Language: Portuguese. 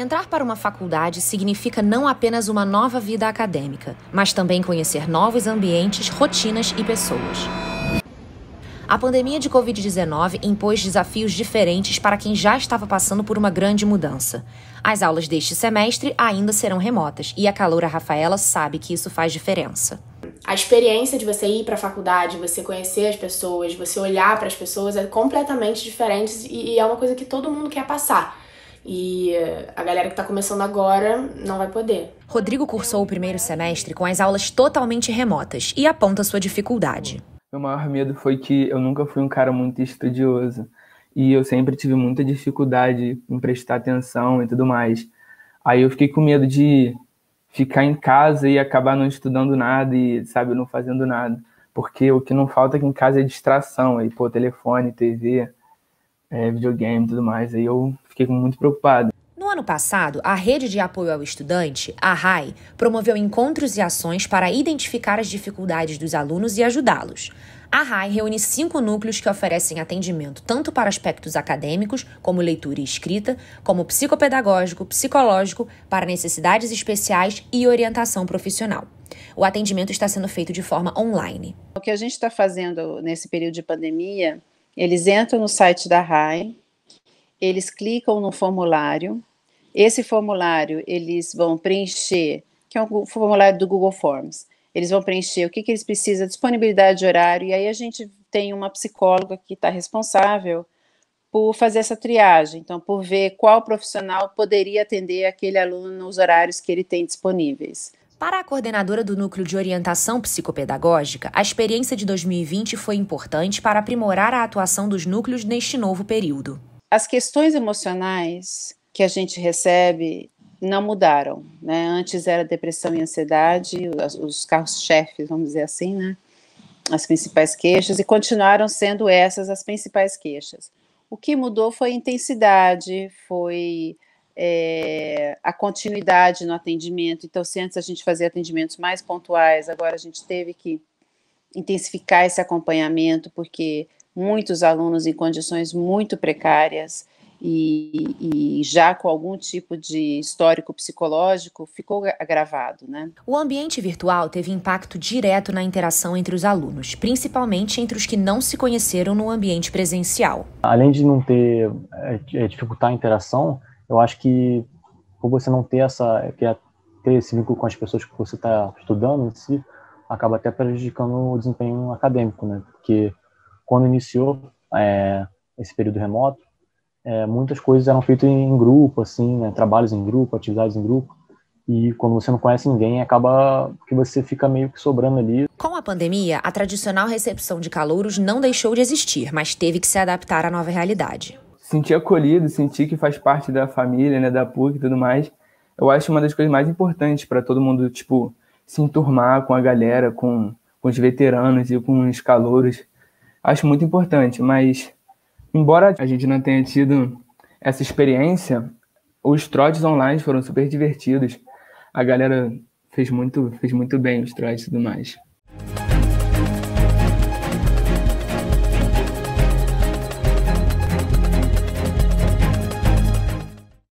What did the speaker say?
Entrar para uma faculdade significa não apenas uma nova vida acadêmica, mas também conhecer novos ambientes, rotinas e pessoas. A pandemia de Covid-19 impôs desafios diferentes para quem já estava passando por uma grande mudança. As aulas deste semestre ainda serão remotas e a caloura Rafaela sabe que isso faz diferença. A experiência de você ir para a faculdade, você conhecer as pessoas, você olhar para as pessoas é completamente diferente e é uma coisa que todo mundo quer passar. E eh, a galera que está começando agora não vai poder. Rodrigo cursou o primeiro semestre com as aulas totalmente remotas e aponta sua dificuldade. Meu maior medo foi que eu nunca fui um cara muito estudioso e eu sempre tive muita dificuldade em prestar atenção e tudo mais. Aí eu fiquei com medo de ficar em casa e acabar não estudando nada e, sabe, não fazendo nada. Porque o que não falta aqui em casa é distração, aí, pô, telefone, TV, é, videogame e tudo mais. Aí eu fiquei muito preocupado. No ano passado, a Rede de Apoio ao Estudante, a RAI, promoveu encontros e ações para identificar as dificuldades dos alunos e ajudá-los. A RAI reúne cinco núcleos que oferecem atendimento tanto para aspectos acadêmicos, como leitura e escrita, como psicopedagógico, psicológico, para necessidades especiais e orientação profissional. O atendimento está sendo feito de forma online. O que a gente está fazendo nesse período de pandemia eles entram no site da RAI, eles clicam no formulário, esse formulário eles vão preencher, que é um formulário do Google Forms, eles vão preencher o que, que eles precisam, disponibilidade de horário, e aí a gente tem uma psicóloga que está responsável por fazer essa triagem, então, por ver qual profissional poderia atender aquele aluno nos horários que ele tem disponíveis. Para a coordenadora do Núcleo de Orientação Psicopedagógica, a experiência de 2020 foi importante para aprimorar a atuação dos núcleos neste novo período. As questões emocionais que a gente recebe não mudaram. Né? Antes era depressão e ansiedade, os carros-chefes, vamos dizer assim, né? as principais queixas, e continuaram sendo essas as principais queixas. O que mudou foi a intensidade, foi é, a continuidade no atendimento. Então, se antes a gente fazia atendimentos mais pontuais, agora a gente teve que intensificar esse acompanhamento, porque muitos alunos em condições muito precárias e, e, já com algum tipo de histórico psicológico, ficou agravado. Né? O ambiente virtual teve impacto direto na interação entre os alunos, principalmente entre os que não se conheceram no ambiente presencial. Além de não ter é, dificultar a interação, eu acho que por você não ter essa, ter esse vínculo com as pessoas que você está estudando em si, acaba até prejudicando o desempenho acadêmico, né? Porque quando iniciou é, esse período remoto, é, muitas coisas eram feitas em grupo, assim, né? trabalhos em grupo, atividades em grupo. E quando você não conhece ninguém, acaba que você fica meio que sobrando ali. Com a pandemia, a tradicional recepção de calouros não deixou de existir, mas teve que se adaptar à nova realidade sentir acolhido, sentir que faz parte da família, né, da PUC e tudo mais, eu acho uma das coisas mais importantes para todo mundo, tipo, se enturmar com a galera, com, com os veteranos e com os calouros. Acho muito importante, mas embora a gente não tenha tido essa experiência, os trotes online foram super divertidos. A galera fez muito, fez muito bem os trotes e tudo mais.